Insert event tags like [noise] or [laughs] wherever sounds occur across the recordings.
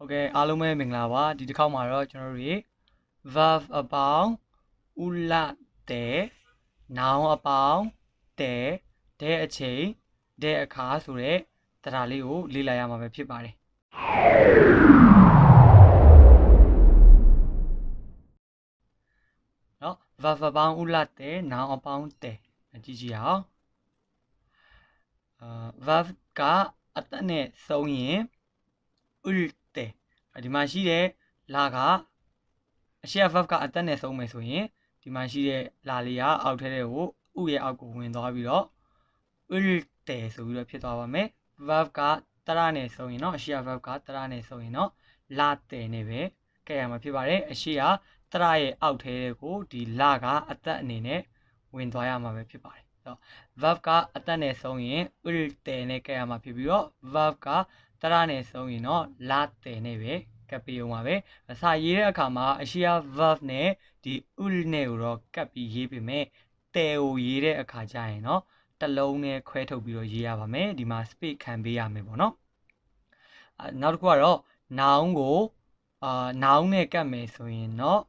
ဟုတ်ကဲ့အားလုံးပဲမင်္ဂလာပါဒီတစ်ခေါက်မှာတော့ကျွန်တော်တို့ရေ verb အပေါင်းဥလတဲ့ noun အပေါင်းတဲ့တဲ့အချိန်တဲ့အခါဆိုတဲ့တရားလေးကိုလေ့လာရမှာပဲဖြစ်ပါတယ်နော် verb အပေါင်းဥလတဲ့ noun အပေါင်းတဲ့ကြည့်ကြည့်အောင်အာ verb ကအတနဲ့ဆုံးရင် ul ဒီမှာရှိတဲ့လာကအရှက် verb ကအတက်နဲ့ဆုံးမယ်ဆိုရင်ဒီမှာရှိတဲ့လာလေးကအောက်ထဲတဲ့ကိုဥရဲ့အောက်ကိုဝင်သွားပြီးတော့ ulte ဆိုပြီးတော့ဖြစ်သွားပါမယ် verb ကတရနဲ့ဆုံးရင်တော့အရှက် verb ကတရနဲ့ဆုံးရင်တော့လာတယ်နဲ့ပဲကြည့်ရမှာဖြစ်ပါတယ်အရှက်ကတရရဲ့အောက်ထဲတဲ့ကိုဒီလာကအတက်အနေနဲ့ဝင်သွားရမှာပဲဖြစ်ပါတယ်တော့ verb ကအတက်နဲ့ဆုံးရင် ulte နဲ့ကြည့်ရမှာဖြစ်ပြီးတော့ verb ကတရနဲ့ဆုံးရင်တော့လာတယ်နဲ့ပဲကပ်ပြီးအောင်ပါပဲအစာရေးတဲ့အခါမှာအရှိယာ verb နဲ့ဒီ ul နဲ့ကိုတော့ကပ်ပြီးရေးပေမဲ့တဲကိုရေးတဲ့အခါကျရင်เนาะတလုံးနဲ့ခွဲထုတ်ပြီးတော့ရေးရပါမယ်ဒီမှာ space ခံပေးရမယ်ပေါ့เนาะနောက်တစ်ခုကတော့ noun ကိုအာ noun နဲ့ကပ်မယ်ဆိုရင်เนาะ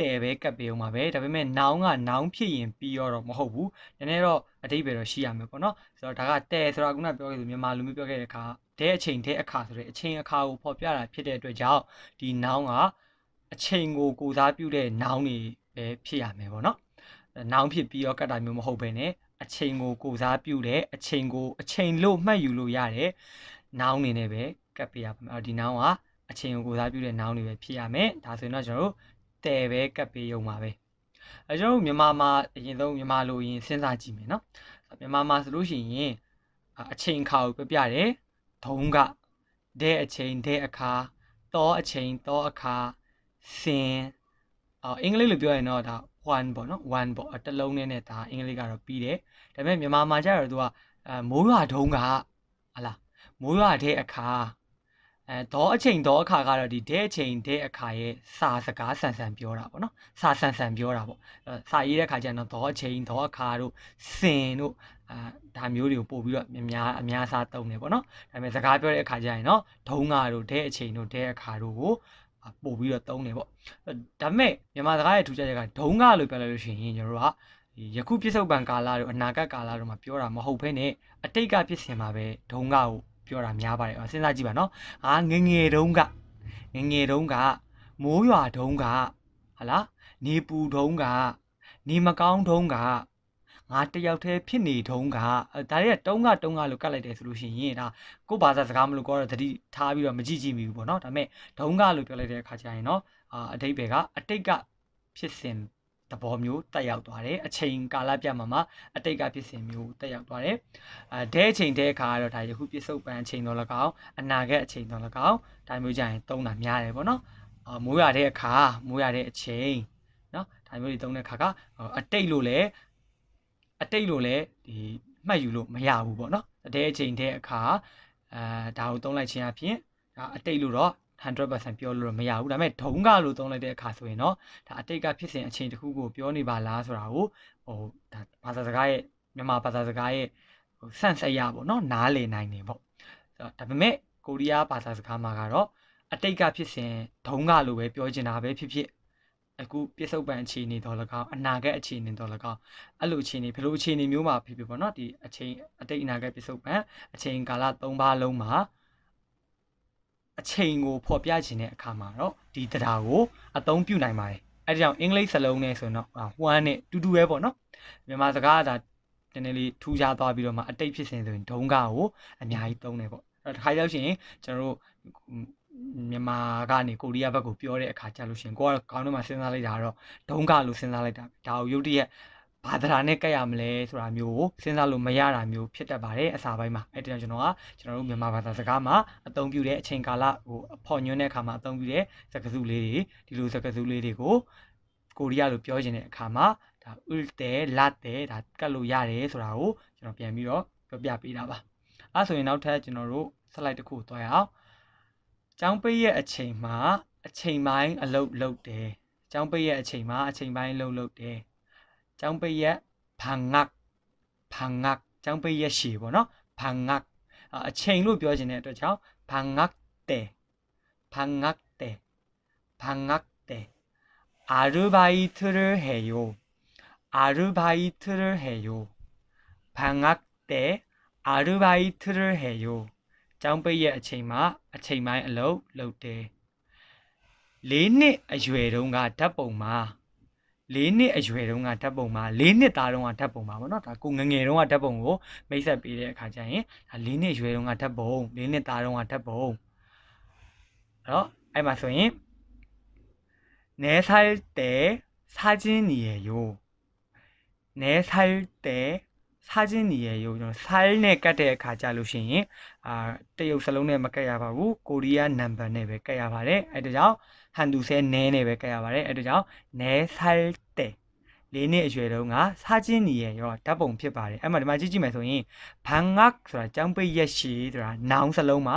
တဲပဲကပ်ပေးအောင်ပါပဲဒါပေမဲ့ noun က noun ဖြစ်ရင်ပြီးရောတော့မဟုတ်ဘူးနည်းနည်းတော့အဓိပ္ပာယ်တော့ရှိရမယ်ပေါ့เนาะဆိုတော့ဒါကတဲဆိုတာကခုနပြောခဲ့သူမြန်မာလူမျိုးပြောခဲ့တဲ့အခါတဲ့အချိန်တဲ့အခါဆိုတဲ့အချိန်အခါကိုဖော်ပြတာဖြစ်တဲ့အတွက်ကြောင့်ဒီ noun ကအချိန်ကိုကိုစားပြုတဲ့ noun တွေပဲဖြစ်ရမယ်ပေါ့နော် noun ဖြစ်ပြီးတော့ကတ်တာမျိုးမဟုတ်ဘဲနဲ့အချိန်ကိုကိုစားပြုတဲ့အချိန်ကိုအချိန်လို့မှတ်ယူလို့ရတဲ့ noun တွေနဲ့ပဲကတ် ပြရပါမယ်အဲဒီ noun ကအချိန်ကိုကိုစားပြုတဲ့ noun တွေပဲဖြစ်ရမယ်ဒါဆိုရင်တော့ကျွန်တော်တို့တယ်ပဲကတ်ပေးရုံပါပဲအဲကျွန်တော်တို့မြန်မာမှာအရင်ဆုံးမြန်မာလိုရင်စဉ်းစားကြည့်မယ်နော်မြန်မာမှာဆိုလို့ရှိရင်အချိန်ခါကိုပြပြတယ်ဒုံကဒဲအချိန်ဒဲအခါတော့အချိန်တော့အခါစင်အော်အင်္ဂလိပ်လိုပြောရင်တော့ဒါ one ပေါ့နော် one ပေါ့အတလုံးနဲ့နဲ့ဒါအင်္ဂလိပ်ကတော့ပြီးတယ်ဒါပေမဲ့မြန်မာမှာကျတော့သူကမိုးရွာဒုံကဟလာမိုးရွာတဲ့အခါအဲဒေါအချိန်ဒေါအခါကတော့ဒီဒဲအချိန်ဒဲအခါရဲ့စာစကားဆန်ဆန်ပြောတာပေါ့နော်စာဆန်ဆန်ပြောတာပေါ့စာရေးတဲ့အခါကျတော့ဒေါအချိန်ဒေါအခါတို့စင်တို့အာဒါမျိုးတွေကိုပို့ပြီးတော့အများအများစားသုံးတယ်ပေါ့နော်ဒါပေမဲ့စကားပြောတဲ့အခါကျရင်တော့ဒုံငါတို့ဒဲအချိန်တို့ဒဲအခါတို့ကိုပို့ပြီးတော့သုံးတယ်ပေါ့ဒါပေမဲ့မြန်မာစကားရဲ့ထူးခြားချက်ကဒုံငါလို့ပြောလိုက်လို့ရှိရင်ကျွန်တော်တို့ကယခုပြစ္ဆုတ်ပံကာလတို့အနာဂတ်ကာလတို့မှာပြောတာမဟုတ်ဘဲနဲ့အတိတ်ကဖြစ်စဉ်မှာပဲဒုံငါကိုပြောတာများပါတယ်စဉ်းစားကြည့်ပါနော်ငါငငယ်တုန်းကငငယ်တုန်းကမိုးရွာတုန်းကဟာလားနေပူတုန်းကနေမကောင်းတုန်းကငါတယောက်တည်းဖြစ်နေတုန်းကဒါတွေကတုံးကတုံးကလို့ကတ်လိုက်တယ်ဆိုလို့ရှိရင်ဒါကိုဘာသာစကားမလို့ကောတော့သတိထားပြီးတော့မကြည့်ကြည့်မိဘူးပေါ့နော်ဒါပေမဲ့ဒုံးကလို့ပြောလိုက်တဲ့အခါကျရင်နော်အာအတိတ်ဘယ်ကအတိတ်ကဖြစ်စဉ်သဘောမျိုးတက်ရောက်သွားတယ်အချိန်ကာလပြမှာမှာအတိတ်ကဖြစ်စဉ်မျိုးတက်ရောက်သွားတယ်အဲဒဲအချိန်ဒဲအခါကတော့ဒါယခုပြစ္ဆုတ်ပန်အချိန်တော့၎င်းအနာဂတ်အချိန်တော့၎င်းဒါမျိုးကြရင်သုံးတာများတယ်ပေါ့နော်အမိုးရတဲ့အခါမိုးရတဲ့အချိန်နော်ဒါမျိုးတွေသုံးတဲ့အခါကအတိတ်လို့လည်းအတိတ်လို့လည်းဒီမှတ်ယူလို့မရဘူးပေါ့နော်တဲအချိန်တဲအခါအဲဒါကိုသုံးလိုက်ခြင်းအပြင်ဒါအတိတ်လို့တော့100%ပြောလို့တော့မရဘူးဒါပေမဲ့ဒုံကလို့သုံးလိုက်တဲ့အခါဆိုရင်တော့ဒါအတိတ်ကဖြစ်စဉ်အချိန်တစ်ခုကိုပြောနေပါလားဆိုတာကိုဟိုဒါဘာသာစကားရဲ့မြန်မာဘာသာစကားရဲ့ဟို sense အရာပေါ့နော်နားလည်နိုင်နေပေါ့ဒါပေမဲ့ကိုရီးယားဘာသာစကားမှာကတော့အတိတ်ကဖြစ်စဉ်ဒုံကလို့ပဲပြောချင်တာပဲဖြစ်ဖြစ်အခုပြစ္ဆုတ်ပံအခြေအနေတော်လကောက်အနာဂတ်အခြေအနေတော်လကောက်အဲ့လိုအခြေအနေဘယ်လိုအခြေအနေမျိုးမှာဖြစ်ဖြစ်ပေါ့နော်ဒီအချိန်အတိတ်အနာဂတ်ပြစ္ဆုတ်ပံအချိန်ကာလ၃ပါးလုံးမှာအချိန်ကိုဖော်ပြခြင်းတဲ့အခါမှာတော့ဒီတရာကိုအသုံးပြုနိုင်ပါတယ်အဲဒါကြောင့်အင်္ဂလိပ်စလုံးနဲ့ဆိုတော့1နဲ့တူတူပဲပေါ့နော်မြန်မာစကားကဒါနည်းနည်းလေးထူးခြားသွားပြီးတော့မှအတိတ်ဖြစ်စဉ်ဆိုရင်ဒုံကကိုအများကြီးသုံးတယ်ပေါ့အဲ့တော့တစ်ခါရောက်ရှင်ကျွန်တော်တို့မြန်မာကနေကိုရီးယားဘက်ကိုပြောတဲ့အခါကျလို့ရှင်ကိုကခေါင်းထဲမှာစဉ်းစားလိုက်တာတော့ဒုံကလို့စဉ်းစားလိုက်တာဒါကိုရုတ်တရက်ဘာသရာနဲ့ကတ်ရမလဲဆိုတာမျိုးကိုစဉ်းစားလို့မရတာမျိုးဖြစ်တတ်ပါတယ်အစာပိုင်းမှာအဲ့ဒါကျွန်တော်ကကျွန်တော်တို့မြန်မာဘာသာစကားမှာအသုံးပြုတဲ့အချိန်ကာလဟိုအဖော်ညွှန်းတဲ့အခါမှာအသုံးပြုတဲ့စကားစုလေးတွေဒီလိုစကားစုလေးတွေကိုကိုရီးယားလိုပြောခြင်းတဲ့အခါမှာဒါ ulte latte ဒါကတ်လို့ရတယ်ဆိုတာကိုကျွန်တော်ပြန်ပြီးတော့ပြောပြပေးတာပါအဲ့ဆိုရင်နောက်ထပ်ကျွန်တော်တို့ slide တစ်ခုသွားရအောင်ကျောင်းပိတ်ရဲ့အချိန်မှာ အချိန်ပိုင်းအလုပ်လုပ်တယ်ကျောင်းပိတ်ရဲ့အချိန်မှာအချိန်ပိုင်းအလုပ်လုပ်တယ်ចောင်းပိတ်ရက်ဖန်ငတ်ဖန်ငတ်ចောင်းပိတ်ရက်ရှည်ပေါ့နော်ဖန်ငတ်အချိန်လို့ပြောခြင်းတဲ့အတွက်ကြောင့်ဖန်ငတ်တဲဖန်ငတ်တဲဖန်ငတ်တဲအာရူဘိုင်ထရဟေယောအာရူဘိုင်ထရဟေယောဖန်ငတ်တဲအာရူဘိုင်ထရဟေယောចောင်းပိတ်ရက်အချိန်မှာအချိန်ပိုင်းအလုပ်လုပ်တယ်၄နှစ်အရွယ်တုန်းကဓာတ်ပုံမှာ၄နှစ်အရွယ်တုန်းကဓာတ်ပုံမှာ၄နှစ်သားတုန်းကဓာတ်ပုံမှာပေါ့နော်ဒါကိုငငယ်တုန်းကဓာတ်ပုံကိုမိတ်ဆက်ပေးတဲ့အခါကျရင်ဒါ၄နှစ်အရွယ်တုန်းကဓာတ်ပုံ၄နှစ်သားတုန်းကဓာတ်ပုံအဲ့တော့အဲ့မှာဆိုရင်네살때사진이에요네살때사진이에요ကျွန်တော်ဆိုင်းနဲ့ကတ်တဲ့အခါကျလို့ရှိရင်အာတရုတ်စလုံးနဲ့မကတ်ရပါဘူးကိုရီးယားနံပါတ်နဲ့ပဲကတ်ရပါတယ်အဲဒါကြောင့်ဟန်သူဆဲနဲနဲ့ပဲကတ်ရပါတယ်အဲဒါကြောင့်네၄နှစ်အရွယ်တုန်းကစားချင်းနီရဲ့ရောဓာတ်ပုံဖြစ်ပါတယ်အဲ့မှာဒီမှာကြည့်ကြည့်မယ်ဆိုရင်ဘန်ငတ်ဆိုတာကျောင်းပိတ်ရက်ရှိဆိုတာနောင်စလုံးမှာ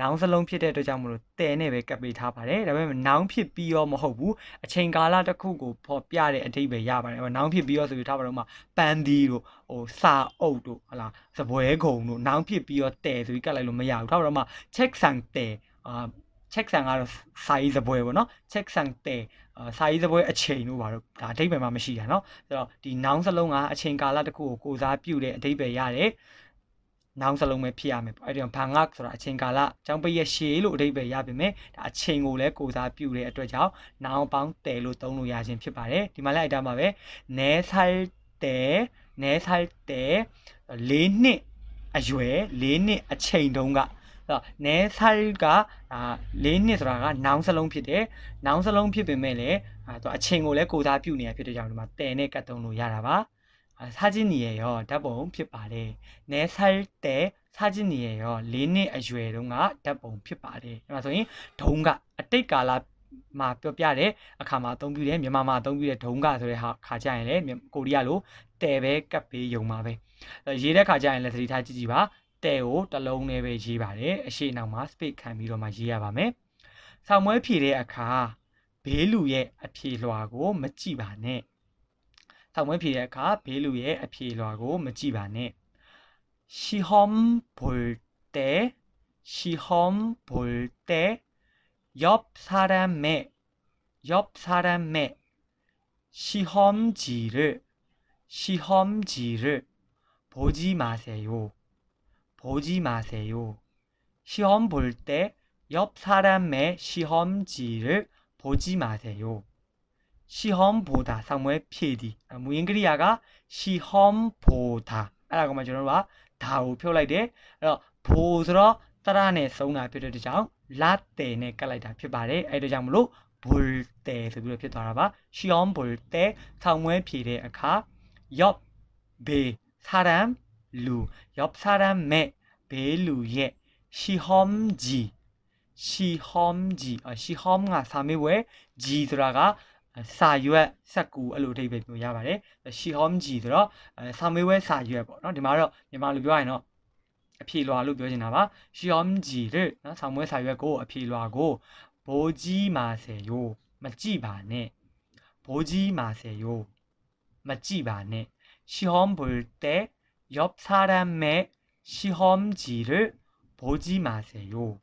နောင်စလုံးဖြစ်တဲ့အတွက်ကြောင့်မလို့တဲနဲ့ပဲကပ်ပေးထားပါတယ်ဒါပေမဲ့နောင်ဖြစ်ပြီးရောမဟုတ်ဘူးအချိန်ကာလတစ်ခုကိုဖော်ပြတဲ့အဓိပ္ပာယ်ရပါတယ်နောင်ဖြစ်ပြီးရောဆိုပြီးထားပါတော့မှပန်ဒီတို့ဟိုစာအုပ်တို့ဟလာစပွဲခုံတို့နောင်ဖြစ်ပြီးရောတဲဆိုပြီးကပ်လိုက်လို့မရဘူးထားပါတော့မှ check sang တဲအာ check ဆန်ကတော့စာရေးသပွဲပေါ့နော် check ဆန်တဲ့စာရေးသပွဲအချိန်တို့ပါတော့ဒါအဓိပ္ပာယ်မှမရှိတာနော်ဆိုတော့ဒီ noun စလုံးကအချိန်ကာလတစ်ခုကိုကိုစားပြုတဲ့အဓိပ္ပာယ်ရတယ်နောင်စလုံးပဲဖြစ်ရမယ်ပေါ့အဲ့ဒီတော့ဘာငါဆိုတာအချိန်ကာလအကြောင်းပိတ်ရရှည်လို့အဓိပ္ပာယ်ရပါမယ်ဒါအချိန်ကိုလည်းကိုစားပြုတဲ့အတွက်ကြောင့်နောင်ပေါင်းတယ်လို့သုံးလို့ရခြင်းဖြစ်ပါတယ်ဒီမှာလည်းအဲ့ဒါမှာပဲနဲဆိုင်တယ်နဲဆိုင်တယ်၄နှစ်အရွယ်၄နှစ်အချိန်တုန်းကတော့ nasal ကဒါ၄နှစ်ဆိုတာက noun စလုံးဖြစ်တယ် noun စလုံးဖြစ်ပေမဲ့လည်းသူအချိန်ကိုလည်းကိုစားပြုနေရဖြစ်တဲ့ကြောင့်ဒီမှာတဲနဲ့ကတ်သုံးလို့ရတာပါစာချင်းညီရရောဓာတ်ပုံဖြစ်ပါတယ်။ nasal တဲစာချင်းညီရရော၄နှစ်အရွယ်တုန်းကဓာတ်ပုံဖြစ်ပါတယ်။ဒါမှဆိုရင်ဒုံကအတိတ်ကာလမှာပြောပြတဲ့အခါမှာအသုံးပြုတယ်မြန်မာမှာအသုံးပြုတဲ့ဒုံကဆိုတဲ့ဟာခါကြရင်လည်းကိုရီးယားလိုတဲပဲကပ်ပေးယုံပါပဲရေတဲ့ခါကြရင်လည်းသတိထားကြည့်ကြည့်ပါတဲ့ကိုတစ်လုံးနဲ့ပဲရေးပါတယ်အရှိနောက်မှာ space ခံပြီးတော့မှရေးရပါမယ်ဆောင်းမွဲဖြည့်တဲ့အခါဘေးလူရဲ့အဖြေလွှာကိုမကြည့်ပါနဲ့ဆောင်းမွဲဖြည့်တဲ့အခါဘေးလူရဲ့အဖြေလွှာကိုမကြည့်ပါနဲ့시험볼 때, 시험볼 때, 옆사람 의, 옆사람의시험지 를, 시험지를보지마세 요. 보지 마세요. 시험 볼 때 옆 사람의 시험지를 보지 마세요. 시험 보다 상호의 PD. 무인그리아가 시험 보다. 라고 말하는 다우 표라이데 어, 보스러 따라내서 오늘 앞에 라떼네 깔라이다 표발에 아이장으로볼 때. 그래서 이렇아봐 시험 볼 때 상호의 p d 아카 옆배 사람 လူယောပစာရမ်မဲဘေလူရဲ့ရှီဟ ோம் ဂျီရှီဟ ோம் ဂျီအရှီဟ ோம் ကစာမေးပွဲဂျီဆိုတာကစာရွက်စက်ကူအဲ့လိုအဓိပ္ပာယ်မျိုးရပါတယ်ရှီဟ ோம் ဂျီဆိုတော့စာမေးပွဲစာရွက်ပေါ့နော်ဒီမှာတော့မြန်မာလိုပြောရရင်တော့အဖြေလွာလို့ပြောချင်တာပါရှီဟ ோம் ဂျီလေနော်စာမွေးစာရွက်ကိုအဖြေလွာကိုဘိုးကြီးမာဆယ်ယိုမကြည့်ပါနဲ့ဘိုးကြီးမာဆယ်ယိုမကြည့်ပါနဲ့ရှီဟ ோம் ဘူတဲ옆 사람의 시험지를 보지 마세요.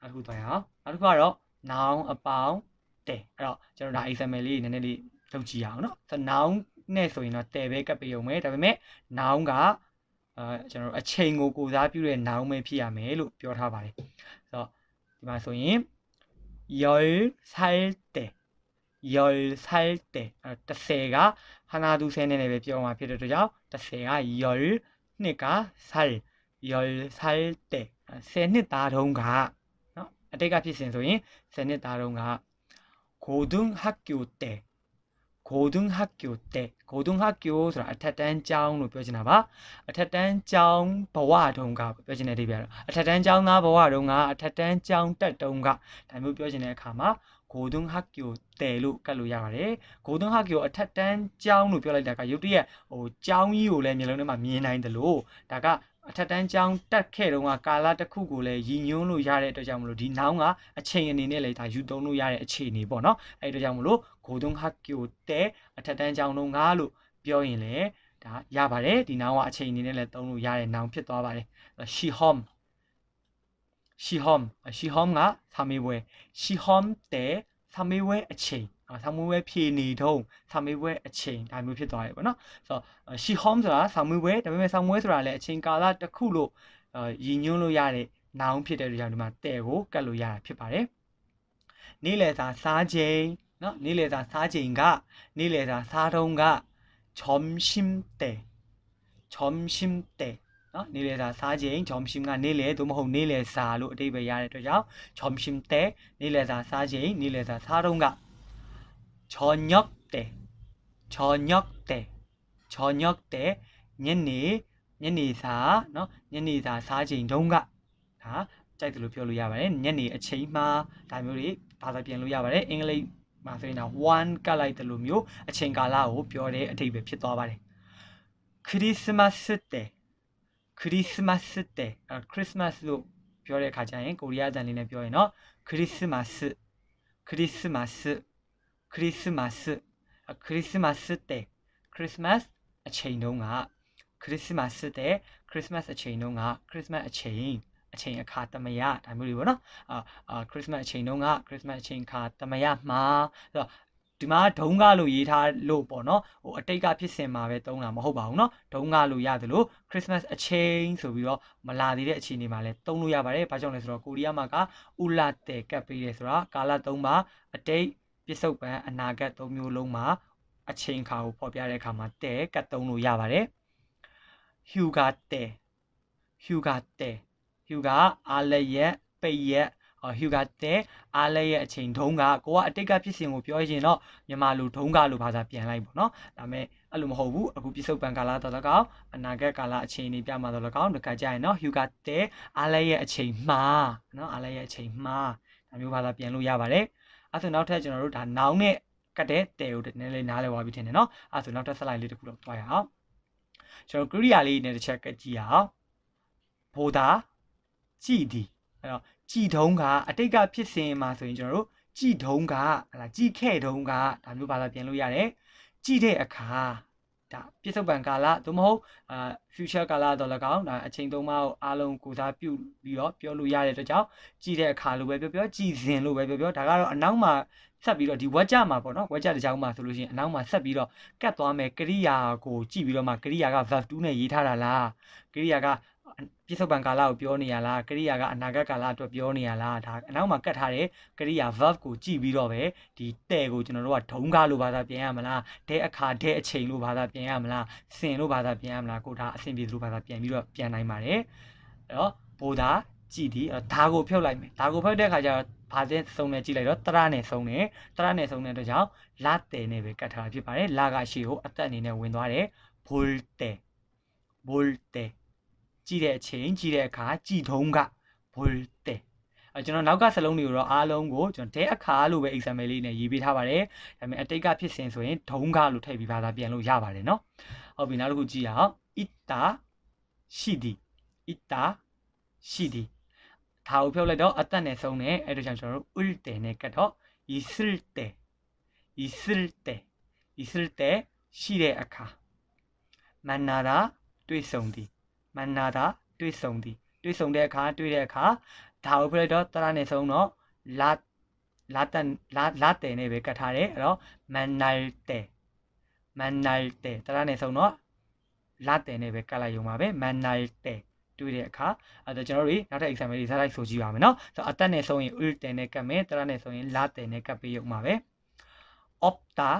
알고 둬요. 알고 봐요. Now about တဲ့အဲ့တော့ကျွန်တော်ဒါ example လေးနည်းနည်းလေးလုပ်ကြည့်အောင်နော်ဆို now နဲ့ဆိုရင်တော့တဲ့ပဲကပ်ပြုံပဲဒါပေမဲ့ now ကအဲကျွန်တော်အချိန်ကိုကိုစားပြုတဲ့ now ပဲဖြစ်ရမယ်လို့ပြောထားပါတယ်ဆိုတော့ဒီမှာဆိုရင်열살때 열살 때, 때가하나둘셋넷에비어마필요 죠. 때가 열, 그러니까 살, 열살 때, 세နှစ်သားတုန်းကနော်အတိတ်ကဖြစ်စဉ်ဆိုရင်ဆယ်နှစ်သားတုန်းက고등학교때고등학교때고등학교ဆိုတာအထက်တန်းကျောင်းလို့ပြောချင်တာပါအထက်တန်းကျောင်းဘဝတုန်းကပြောချင်တဲ့အဓိပ္ပာယ်တော့အထက်တန်းကျောင်းသားဘဝတုန်းကအထက်တန်းကျောင်းတက်တုန်းကဒါမျိုးပြောချင်တဲ့အခါမှာ고등학교때လို့ကတ်လို့ရပါတယ်။고등학교အထက်တန်းကျောင်းလို့ပြောလိုက်တာကရုတ်တရက်ဟိုကျောင်းကြီးကိုလည်းမျိုးလုံးထဲမှာမြင်နိုင်တယ်လို့ဒါကအထက်တန်းကျောင်းတက်ခဲ့တုန်းကကာလတစ်ခုကိုလည်းရည်ညွှန်းလို့ရတဲ့အတွက်ကြောင့်မလို့ဒီနောင်ကအချိန်အနေနဲ့လည်းဒါယူသုံးလို့ရတဲ့အခြေအနေပေါ့နော်။အဲဒီတော့ကြောင့်မလို့고등학교때အထက်တန်းကျောင်းတုန်းကလို့ပြောရင်လည်းဒါရပါတယ်ဒီနောင်ကအချိန်အနေနဲ့လည်းသုံးလို့ရတဲ့နောင်ဖြစ်သွားပါတယ်။ she home ရှိဟ ோம் ရှိဟ ோம் ကသာမေပွဲရှိဟ ோம் တဲ့သာမေပွဲအချိန်အာသာမေပွဲဖြေနေတုံးသာမေပွဲအချိန်ဒါမျိုးဖြစ်သွားရပေါ့နော်ဆိုတော့ရှိဟ ோம் ဆိုတာသာမေပွဲဒါပေမဲ့သာမေပွဲဆိုတာလည်းအချိန်ကာလတစ်ခုလို့ရည်ညွှန်းလို့ရတဲ့နောင်ဖြစ်တဲ့အတွက်ကြောင့်ဒီမှာတဲ့ကိုကတ်လို့ရတာဖြစ်ပါတယ်နေ့လယ်စာစားချိန်နော်နေ့လယ်စာစားချိန်ကနေ့လယ်စာစားတုံးက점심때점심때နော်နေလေစာစားခြင်းဂျောင်ရှင်းကနေလေသို့မဟုတ်နေလေစာလို့အတိပ္ပယ်ရတဲ့အတွက်ကြောင့်ဂျောင်ရှင်းတဲ့နေလေစာစားခြင်းနေလေစာစားတော့ကချောညော့တဲ့ချောညော့တဲ့ချောညော့တဲ့ညနေညနေစာနော်ညနေစာစားခြင်းတုန်းကဒါကြိုက်တယ်လို့ပြောလို့ရပါတယ်ညနေအချိန်မှာဒါမျိုးတွေဘာသာပြန်လို့ရပါတယ်အင်္ဂလိပ်မှာဆိုရင်ဒါ one ကလိုက်တယ်လို့မျိုးအချိန်ကာလကိုပြောတဲ့အဓိပ္ပာယ်ဖြစ်သွားပါတယ် Christmas တဲ့ Christmas တဲ့အဲ Christmas လို့ပြောတဲ့အခါကျရင်ကိုရီးယားအသံလေးနဲ့ပြောရင်နော် Christmas Christmas Christmas အ Christmas တဲ့ Christmas အချိန်တုန်းက Christmas တဲ့ Christmas အချိန်တုန်းက Christmas အချိန်အချိန်အခါတမယဒါမျိုးတွေပေါ့နော်အာ Christmas အချိန်တုန်းက Christmas အချိန်အခါတမယမှာဆိုတော့ဒီမှာဒုံကလို့ရေးထားလို့ပေါ့နော်ဟိုအတိတ်ကဖြစ်စဉ်မှာပဲသုံးတာမဟုတ်ပါဘူးเนาะဒုံကလို့ရတယ်လို့ Christmas အချိန်ဆိုပြီးတော့မလာသေးတဲ့အချိန်တွေမှာလည်းသုံးလို့ရပါတယ်ဘာကြောင့်လဲဆိုတော့ကိုရီးယားမှာကဥလာတဲကပ်ပေးတယ်ဆိုတာကာလသုံးပါအတိတ်ပစ္စုပန်အနာဂတ်သုံးမျိုးလုံးမှာအချိန်ခါကိုဖော်ပြတဲ့အခါမှာတဲကတ်သုံးလို့ရပါတယ် Huga တဲ Huga တဲ Huga အားလည်းရက်ပိတ်ရက်ဟျူဂါတင်အားလဲရဲ့အချိန်ဒုံးကကိုကအတိတ်ကဖြစ်စဉ်ကိုပြောရင်တော့မြန်မာလူဒုံးကလို့ဘာသာပြန်လိုက်ပေါ့နော်ဒါပေမဲ့အဲ့လိုမဟုတ်ဘူးအခုပြစ္ဆုတ်ပံကာလတော်လကောင်အနာဂတ်ကာလအချိန်တွေပြမှာတော်လကောင်တခါကြရင်နော်ဟျူဂါတင်အားလဲရဲ့အချိန်မှာနော်အားလဲရဲ့အချိန်မှာဒါမျိုးဘာသာပြန်လို့ရပါတယ်အဲ့ဆိုနောက်ထပ်ကျွန်တော်တို့ဒါနောင်နဲ့ကတဲ့တဲကိုနည်းလေးနားလဲသွားပြီးထင်တယ်နော်အဲ့ဆိုနောက်ထပ် slide လေးတစ်ခုတော့တွားရအောင်ကျွန်တော်ကရိယာလေးနဲ့တစ်ချက်ကကြည့်ရအောင်ဘိုသာကြည်သည်အဲ့တော့ကြည်ထုံးကအတိတ်ကဖြစ်စဉ်မှာဆိုရင်ကျွန်တော်တို့ကြည်ထုံးကဟလာကြည်ခဲ့ထုံးကဒါမျိုးဘာသာပြန်လို့ရတယ်ကြည်တဲ့အခါဒါပြစ္ဆုတ်ပံကာလသို့မဟုတ်အာ future ကာလတော့၎င်းဒါအချိန်သုံးပါးကိုအားလုံးကိုစားပြုပြီးတော့ပြောလို့ရတဲ့အတွက်ကြောင့်ကြည်တဲ့အခါလိုပဲပြောပြောကြည်စဉ်လိုပဲပြောပြောဒါကတော့အနောက်မှာဆက်ပြီးတော့ဒီဝကြမှာပေါ့နော်ဝကြတစ်ကြောင်းမှာဆိုလို့ရှိရင်အနောက်မှာဆက်ပြီးတော့ကတ်သွားမယ်ကရိယာကိုကြည်ပြီးတော့မှကရိယာက verb 2နဲ့ရေးထားတာလားကရိယာကပြစ္ဆုတ်ပံကာလကိုပြောနေရလားကရိယာကအနာဂတ်ကာလအတွက်ပြောနေရလားဒါအနောက်မှာကတ်ထားတဲ့ကရိယာ verb ကိုကြည့်ပြီးတော့ပဲဒီတဲ့ကိုကျွန်တော်တို့ကဒုံကားလို့ဘာသာပြန်ရမလားတဲ့အခါတဲ့အချိန်လို့ဘာသာပြန်ရမလားစင်လို့ဘာသာပြန်ရမလားကိုဒါအဆင်ပြေလို့ဘာသာပြန်ပြီးတော့ပြန်နိုင်ပါတယ်အဲ့တော့ဘူတာကြည်သည်ဒါကိုဖြုတ်လိုက်မယ်ဒါကိုဖြုတ်တဲ့အခါကျတော့ဘာစင်းစုံနဲ့ကြည့်လိုက်တော့တရနဲ့စုံနဲ့တရနဲ့စုံတဲ့အတွက်ကြောင့်လာတယ်နဲ့ပဲကတ်ထားဖြစ်ပါတယ်လာကရှိကိုအသက်အနေနဲ့ဝင်သွားတယ် volte volte ကြည့်တဲ့အချိန်ကြည့်တဲ့အခါကြည်ထုံးက volte အဲကျွန်တော်နောက်ကစလုံးတွေကိုတော့အားလုံးကိုကျွန်တော်ဒဲအခါလို့ပဲ example လေးနဲ့ရေးပေးထားပါတယ်ဒါပေမဲ့အတိတ်ကဖြစ်စဉ်ဆိုရင်ဒုံကလို့ထည့်ပြီးဘာသာပြန်လို့ရပါတယ်เนาะဟုတ်ပြီနောက်တစ်ခုကြည့်အောင် itta ရှိသည် itta ရှိသည်ဒါကိုဖြုတ်လိုက်တော့အသက်နဲ့ဆုံးတယ်အဲ့ဒါကြောင့်ကျွန်တော်တို့ ulte နဲ့ကတ်တော့ isilte isilte isilte ရှိတဲ့အခါမန္နာရာတွေ့ဆုံသည်မန္နာတာတွေ့ဆုံသည်တွေ့ဆုံတဲ့အခါတွေ့တဲ့အခါဒါ operator တရနဲ့ဆုံးတော့လာလာတန်လာလာတယ်နဲ့ပဲကတ်ထားတယ်အဲ့တော့မန်နယ်တယ်မန်နယ်တယ်တရနဲ့ဆုံးတော့လာတယ်နဲ့ပဲကတ်လိုက်ရုံပါပဲမန်နယ်တယ်တွေ့တဲ့အခါအဲ့တော့ကျွန်တော်တို့နောက်ထပ် example တွေစားလိုက်ဆိုကြည့်ပါမယ်เนาะဆိုတော့အတက်နဲ့ဆုံးရင် ul တယ်နဲ့ကတ်မယ်တရနဲ့ဆုံးရင်လာတယ်နဲ့ကတ်ပေးရုံပါပဲ opta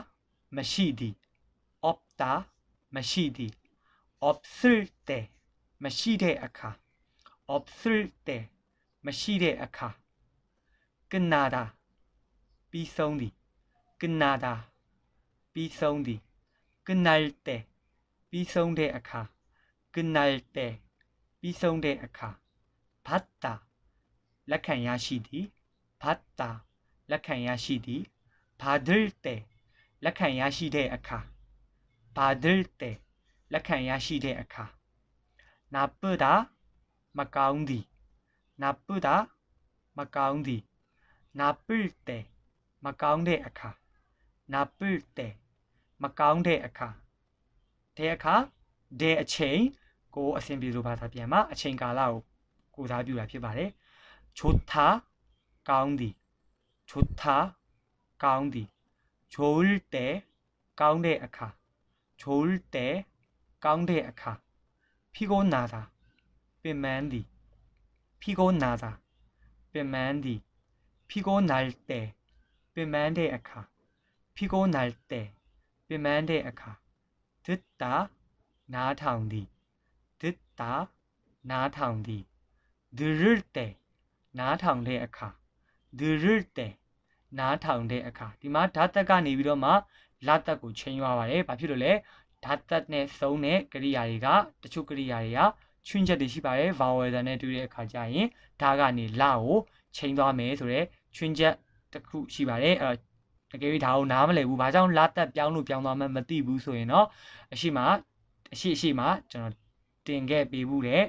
မရှိသည် opta မရှိသည် obsulte မရှိတဲ့အခါ 없을 때မရှိတဲ့အခါ 끝나다ပြီးဆုံးသည် 끝나다ပြီးဆုံးသည် 끝날 때ပြီးဆုံးတဲ့အခါ 끝날 때ပြီးဆုံးတဲ့အခါ 받다လက်ခံရရှိသည် 받다လက်ခံရရှိသည် 받을 때လက်ခံရရှိတဲ့အခါ 받을 때လက်ခံရရှိတဲ့အခါ နာပုတာမကောင်းသည်နာပုတာမကောင်းသည်နာပုတဲ့မကောင်းတဲ့အခါနာပုတဲ့မကောင်းတဲ့အခါတဲ့အခါတဲ့အချိန်ကိုအစဉ်ပြေလိုဘာသာပြန်မှာအချိန်ကာလကိုကိုစားပြုတာဖြစ်ပါတယ်ချွတ်သာကောင်းသည်ချွတ်သာကောင်းသည်ချိုးတဲ့ကောင်းတဲ့အခါချိုးတဲ့ကောင်းတဲ့အခါ피곤하다ပင်ပန်းသည်피곤하다ပင်ပန်းသည်피곤할때ပင်ပန်းတဲ့အခါ피곤할때ပင်ပန်းတဲ့အခါ듣다နားထောင်သည်듣다နားထောင်သည်들을때နားထောင်တဲ့အခါ들을때နားထောင်တဲ့အခါဒီမှာဓာတ်တက်ကနေပြီးတော့မှလတ်တက်ကိုချိန်ရွာပါတယ်ဘာဖြစ်လို့လဲဓာတ်သက်နဲ့သုံးတဲ့ကရိယာတွေကတချို့ကရိယာတွေကချွင်းချက်တွေရှိပါတယ် vowel တန်နဲ့တူတဲ့အခါကျရင်ဒါကနေလကိုချိန်သွားမယ်ဆိုတော့ချွင်းချက်တစ်ခုရှိပါတယ်အဲ့တော့တကယ်လို့ဒါကိုနားမလည်ဘူးဘာကြောင့်လသက်ပြောင်းလို့ပြောင်းသွားမှမသိဘူးဆိုရင်တော့အရှိမအရှိအရှိမကျွန်တော်တင်ခဲ့ပေးဘူးတဲ့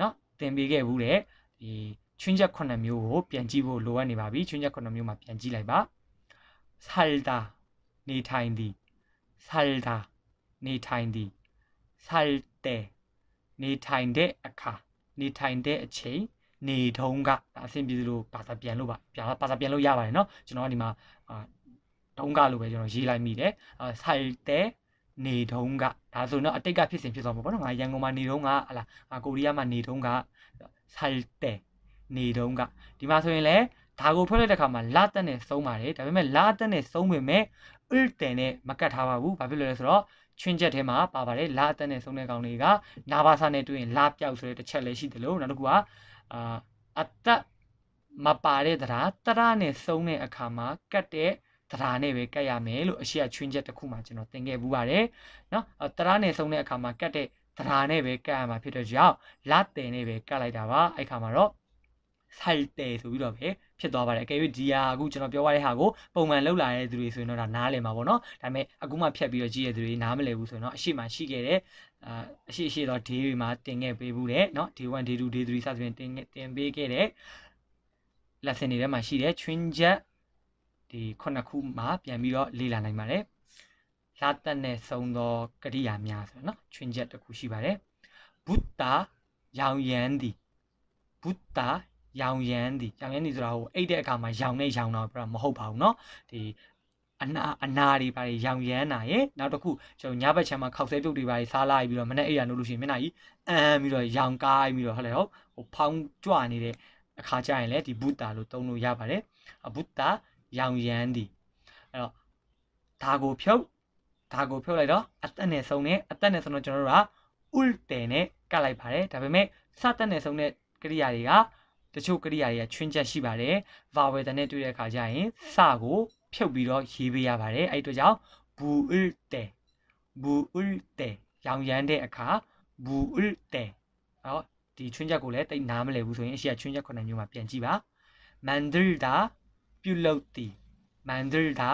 နော်တင်ပေးခဲ့ဘူးတဲ့ဒီချွင်းချက်9မျိုးကိုပြန်ကြည့်ဖို့လိုအပ်နေပါပြီချွင်းချက်9မျိုးမှာပြန်ကြည့်လိုက်ပါဆလ်တာနေထိုင်သည်ဆလ်တာနေထိုင်သည် salte နေထိုင်တဲ့အခါနေထိုင်တဲ့အချိန်နေထုံးကဒါအဆင်ပြေသလိုဘာသာပြန်လို့ပါပြန်ဘာသာပြန်လို့ရပါတယ်เนาะကျွန်တော်ကဒီမှာအာထုံးကလို့ပဲကျွန်တော်ရေးလိုက်မိတယ်အာ salte နေထုံးကဒါဆိုတော့အတိတ်ကဖြစ်စဉ်ဖြစ်သွားမှာပေါ့နော်ငါရန်ကုန်မှာနေတုန်းကဟလာငါကိုရီးယားမှာနေတုန်းက salte နေတုန်းကဒီမှာဆိုရင်လည်းဒါကိုထွက်လိုက်တဲ့ခါမှာလာတက်နဲ့သုံးပါတယ်ဒါပေမဲ့လာတက်နဲ့သုံးပေမဲ့ ulten နဲ့မကတ်ထားပါဘူးဘာဖြစ်လို့လဲဆိုတော့ချွင်းချက်ထဲမှာပါပါတယ်လာအတန်းနဲ့ဆုံးတဲ့ကောင်တွေကနာဘာစာနဲ့တွေ့ရင်လာပြောက်ဆိုတဲ့တစ်ချက်လည်းရှိတယ်လို့နောက်တစ်ခုကအာအတတ်မပါတဲ့သဒ္ဓါတရနဲ့ဆုံးတဲ့အခါမှာ ကတ်တဲ့သဒ္ဓါနဲ့ပဲကတ်ရမယ်လို့အရှိအချွင်းချက်တစ်ခုမှကျွန်တော်သင်ခဲ့ဘူးပါတယ်နော်တရနဲ့ဆုံးတဲ့အခါမှာကတ်တဲ့သဒ္ဓါနဲ့ပဲကတ်ရမှာဖြစ်တဲ့ကြောင့်လာတယ်နဲ့ပဲကတ်လိုက်တာပါအဲ့ခါမှာတော့ဆိုင်တယ်ဆိုပြီးတော့ပဲဖြစ်သွားပါတယ်အကယ်၍ဒီဟာအခုကျွန်တော်ပြောရတဲ့ဟာကိုပုံမှန်လောက်လာတဲ့သူတွေဆိုရင်တော့ဒါနားလည်မှာပေါ့နော်ဒါပေမဲ့အခုမှဖြတ်ပြီးတော့ကြည့်ရတဲ့သူတွေနားမလည်ဘူးဆိုရင်တော့အရှိမရှိခဲ့တဲ့အာအရှိရှိတော့ day တွေမှာတင်ခဲ့ပေးဘူးတဲ့เนาะ day 1 day 2 day 3စသဖြင့်တင်တင်ပေးခဲ့တဲ့ lesson တွေထဲမှာရှိတဲ့ချွင်းချက်ဒီခုနှစ်ခုမှာ ပြန်ပြီးတော့လေ့လာနိုင်ပါတယ်လာတတ်နဲ့သုံးသောကရိယာများဆိုတော့เนาะချွင်းချက်တစ်ခုရှိပါတယ်ဘုဒ္ဓရောင်ရမ်းသည်ဘုဒ္ဓရောင်ရမ်းသည်ရောင်ရမ်းသည်ဆိုတာဟိုအိတ်တဲ့အခါမှာရောင်နဲ့ရောင်တော့ပြတာမဟုတ်ပါဘူးเนาะဒီအနာအနာတွေပါတွေရောင်ရမ်းတာရယ်နောက်တစ်ခုကျွန်တော်ညဘက်ချမ်းမှာခောက်ဆဲပြုတ်တွေပါတွေစားလိုက်ပြီးတော့မနေ့အိမ်ရလို့လို့ရှိရင်မျက်နှာကြီးအမ်းပြီးတော့ရောင်ကားပြီးတော့ဟုတ်လေဟုတ်ဟိုဖောင်းကြွနေတဲ့အခါကျရင်လည်းဒီဘုတာလို့သုံးလို့ရပါတယ်ဘုတာရောင်ရမ်းသည်အဲ့တော့ဒါကိုဖြုတ်ဒါကိုဖြုတ်လိုက်တော့အသက်နဲ့ဆုံးနဲ့အသက်နဲ့ဆုံးတော့ကျွန်တော်တို့က ulte နဲ့ကတ်လိုက်ပါတယ်ဒါပေမဲ့စတဲ့နဲ့ဆုံးတဲ့ကိရိယာတွေကတချို့ကရိယာတွေကချွင်းချက်ရှိပါတယ် vowel တနဲ့တွေ့တဲ့အခါကျရင်စကိုဖြုတ်ပြီးတော့ရေးပေးရပါတယ်အဲ့အတွက်ကြောင့်ဘူဥတေဘူဥတေရောင်ရမ်းတဲ့အခါဘူဥတေအော်ဒီချွင်းချက်ကိုလည်းတိတ်နားမလည်ဘူးဆိုရင်အရှိကချွင်းချက်ခုနှစ်မျိုးမှာပြန်ကြည့်ပါမန္ဒလဒါပြုလုပ်သည်မန္ဒလဒါ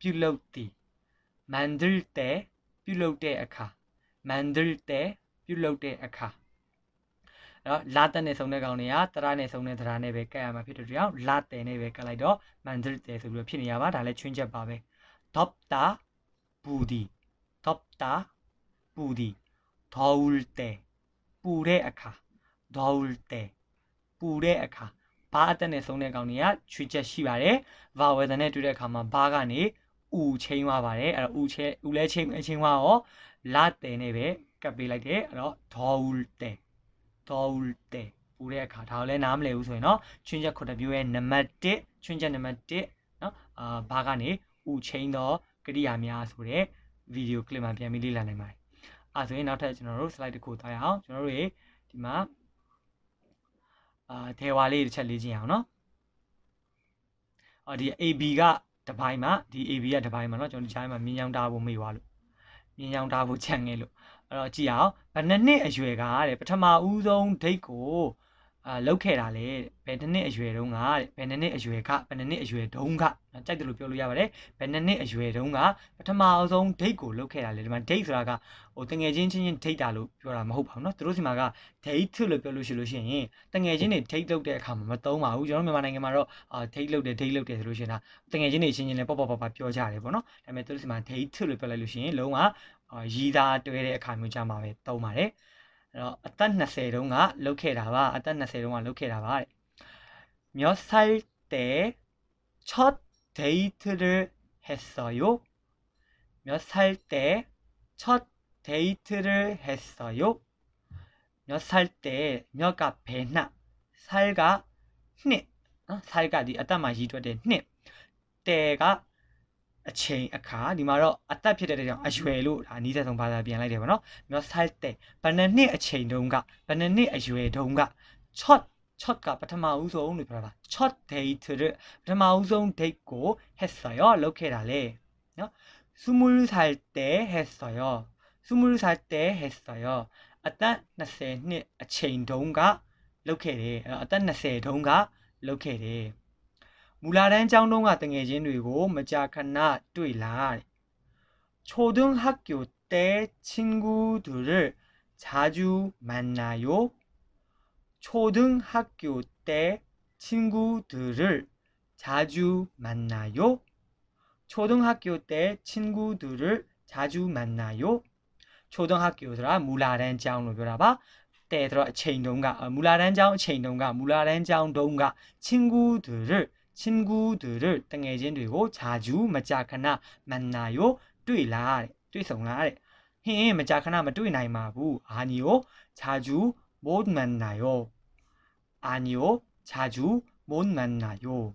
ပြုလုပ်သည်မန္ဒလတေပြုလုပ်တဲ့အခါမန္ဒလတေပြုလုပ်တဲ့အခါနော်လာတက်နဲ့ဆုံးတဲ့ကောင်တွေကတရနဲ့ဆုံးတဲ့တရနဲ့ပဲကတ်ရမှာဖြစ်တဲ့ကြောင့်လာတယ်နဲ့ပဲကတ်လိုက်တော့မန်ဒရစ်တယ်ဆိုပြီးဖြစ်နေရပါဒါလည်းချွင်းချက်ပါပဲဒေါပတာဘူဒီဒေါပတာဘူဒီဒေါဝလ်တဲပူတဲ့အခါဒေါဝလ်တဲပူတဲ့အခါဘာအတက်နဲ့ဆုံးတဲ့ကောင်တွေကချွေချက်ရှိပါတယ်။ဘာဝယ်တန်နဲ့တွေ့တဲ့အခါမှာဘာကနေဥချင်းသွားပါတယ်။အဲ့တော့ဥချဲဥလဲချင်းအချင်းသွားရောလာတဲနဲ့ပဲကပ်ပေးလိုက်တယ်။အဲ့တော့ဒေါဝလ်တဲ taute ပူတဲ့အခါဒါကိုလည်းနားမလည်ဘူးဆိုရင်เนาะချွင်းချက်ခုနှစ်မျိုးရဲ့နံပါတ်1ချွင်းချက်နံပါတ်1เนาะအာဘာကနေဥချင်းသောကရိယာများဆိုတဲ့ဗီဒီယိုကလစ်မှာပြန်ပြီးလေ့လာနိုင်ပါတယ်အဲဆိုရင်နောက်ထပ်ကျွန်တော်တို့ slide တစ်ခုသွားရအောင်ကျွန်တော်တို့ရေဒီမှာအာထေဝါလေးတစ်ချက်လေ့ကျင့်အောင်เนาะအော်ဒီ AB ကတပိုင်းမှာဒီ AB ကတပိုင်းမှာเนาะကျွန်တော်ဒီခြားမှာမြင်းရောင်တာဖို့မေ့သွားလို့မြင်းရောင်တာဖို့ခြံငဲလို့အဲ့တော့ကြည့်အောင်ဘယ်နှစ်နှစ်အရွယ်ကတဲ့ပထမဦးဆုံးဒိတ်ကိုအာလောက်ခဲ့တာလေဘယ်နှစ်နှစ်အရွယ်တုန်းကတဲ့ဘယ်နှစ်နှစ်အရွယ်ကဘယ်နှစ်နှစ်အရွယ်တုန်းကကြိုက်တယ်လို့ပြောလို့ရပါတယ်ဘယ်နှစ်နှစ်အရွယ်တုန်းကပထမအဆုံးဒိတ်ကိုလောက်ခဲ့တာလေဒီမှာဒိတ်ဆိုတာကဟိုတငယ်ချင်းချင်းချင်းဒိတ်တာလို့ပြောတာမဟုတ်ပါဘူးเนาะသူတို့စီမှာကဒိတ်ထလို့ပြောလို့ရှိလို့ရှိရင်တငယ်ချင်းတွေဒိတ်လောက်တဲ့အခါမှာမသုံးပါဘူးကျွန်တော်မြန်မာနိုင်ငံမှာတော့အာဒိတ်လောက်တယ်ဒိတ်လောက်တယ်ဆိုလို့ရှိရင်ဒါတငယ်ချင်းတွေချင်းချင်းလည်းပေါ့ပေါ့ပေါ့ပေါ့ပြောကြတယ်ပေါ့เนาะဒါပေမဲ့သူတို့စီမှာဒိတ်ထလို့ပြောလိုက်လို့ရှိရင်လုံးဝ ရီးသားတွဲတဲ့အခါမျိုးကြမှာပဲသုံးပါတယ်အဲ့တော့အသက်20တုန်းကလုတ်ခဲ့တာပါအသက်20တုန်းကလုတ်ခဲ့တာပါတဲ့몇살때첫데이트를했어요몇살때첫데이트를했어요몇살때몇가배나살가နှစ်နော်살가ဒီအသက်မှာရည်တွက်တဲ့နှစ်때가 အချိန်အခါဒီမှာတော့အသက်ဖြစ်တဲ့ကြောင့်အရွယ်လို့ဒါအနည်းဆုံးဘာသာပြန်လိုက်တယ်ပေါ့နော် nostalgia တဲ့ဘယ်နှစ်အချိန်တုန်းကဘယ်နှစ်အရွယ်တုန်းက short short ကပထမဦးဆုံးလို့ပြောတာ short date ဆိုတဲ့ပထမဦးဆုံး date ကို했어요လုပ်ခဲ့တာလေနော်20살때했어요20살때했어요အသက်20နှစ်အချိန်တုန်းကလုပ်ခဲ့တယ်အသက်20တုန်းကလုပ်ခဲ့တယ် မူလာတန်းကျောင်းတုန်းကတငယ်ချင်းတွေကိုမကြာခဏတွေ့လာတဲ့초등학교때친구들을자주만나요초등학교때친구들을자주만나요초등학교때친구들을자주만나요 초등학교ဆိုတာမူလာတန်းကျောင်းလို့ပြောတာပါတဲ့ဆိုတော့အချိန်တုန်းကမူလာတန်းကျောင်းအချိန်တုန်းကမူလာတန်းကျောင်းတုန်းက친구들을 친구들을땡해진들고자주마자카나만나요뛰라뛰성라흰마자카나마뛰나이마부아니요자주못만나요아니요자주못만나요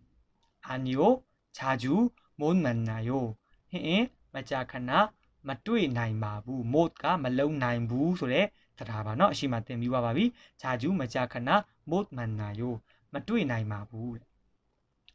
아니요자주못만나요흰마자카나မတွေ့နိုင်ပါဘူး mode ကမလုံနိုင်ဘူးဆိုတဲ့သတာပါเนาะအရှိမသင်ပြီးပါပါပြီဂျာဂျူးမကြာခဏ mode မန်နာယိုမတွေ့နိုင်ပါဘူးတဲ့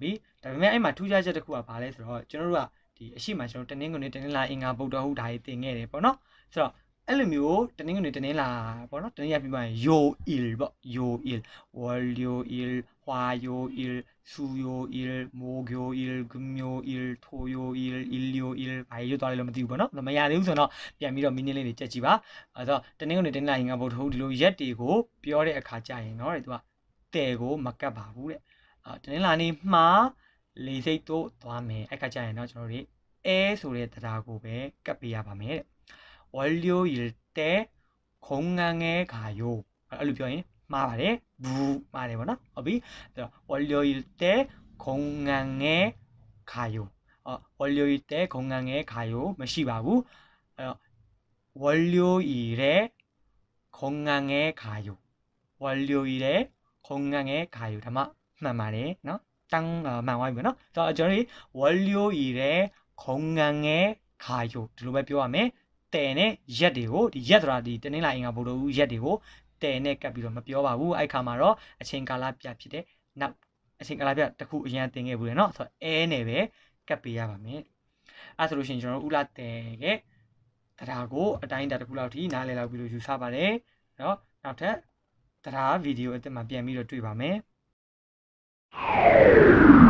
ပြီဒါပေမဲ့အဲ့မှာထူးခြားချက်တစ်ခုကဘာလဲဆိုတော့ကျွန်တော်တို့ကဒီအရှိမကျွန်တော်တနင်္ဂနွေတနင်္လာအင်္ဂါဗုဒ္ဓဟူဒါတွေသင်ခဲ့တယ်ပေါ့နော်ဆိုတော့အဲ့လိုမျိုးတနင်္ဂနွေတနင်္လာပေါ့နော်တနင်္လာပြပါရင် yo il ပေါ့ yo il wal yo il hwa yo il su yo il mo yo il gum yo il tho yo il il yo il ဘာရွတ်သွားလဲလို့မသိဘူးပေါ့နော်မရသေးဘူးဆိုတော့ပြန်ပြီးတော့ meaning လေးတွေကြက်ကြည့်ပါအဲဆိုတော့တနင်္ဂနွေတနင်္လာအင်္ဂါဗုဒ္ဓဟူဒီလိုရက်တွေကိုပြောတဲ့အခါကြာရင်တော့တဲ့သူကတဲကို မကတ်ပါဘူးတဲ့တနင်္လာနေ့မှာလေစိတ်တို့သွားမယ်အဲ့ခါကျရင်တော့ကျွန်တော်တို့ A ဆိုတဲ့တရားကိုပဲကပ်ပေးရပါမယ်တဲ့။월요일때공항에가요အဲ့လိုပြောရင်မှားပါတယ်။ဘူးမှားတယ်ပေါ့နော်။ဟုတ်ပြီ။အဲ့တော့월요일때공항에가요အော်월요일때공항에가요မရှိပါဘူး။အဲ့တော့월요일에공항에가요월요일에공항에가요ဒါမှမှန်ပါတယ်နော်တန်းမှန်သွားပြီပေါ့နော်ဆိုတော့ကျွန်တော်တို့ဝလျိုဤတဲ့ခုံငံငယ်ခါယိုဒီလိုပဲပြောရမယ်တဲနဲ့ရက်တွေကိုဒီရက်ဆိုတာဒီတနင်္လာအင်္ဂါဗုဒ္ဓဟူးရက်တွေကိုတဲနဲ့ကပ်ပြီးတော့မပြောပါဘူးအဲ့ခါမှာတော့အချိန်ကာလပြဖြစ်တဲ့နောက်အချိန်ကာလပြတခုအရင်တင်ခဲ့ဘူးလေနော်ဆိုတော့အဲနဲ့ပဲကပ်ပေးရပါမယ်အဲ့ဆိုလို့ရှိရင်ကျွန်တော်တို့ဥလာတဲရဲ့တရားကိုအတိုင်းအတာတစ်ခုလောက်ထိနားလည်လောက်ပြီးလို့ယူဆပါတယ်နော်နောက်ထပ်တရားဗီဒီယိုအစ်စ်မှာပြန်ပြီးတော့တွေ့ပါမယ် Oh. [laughs]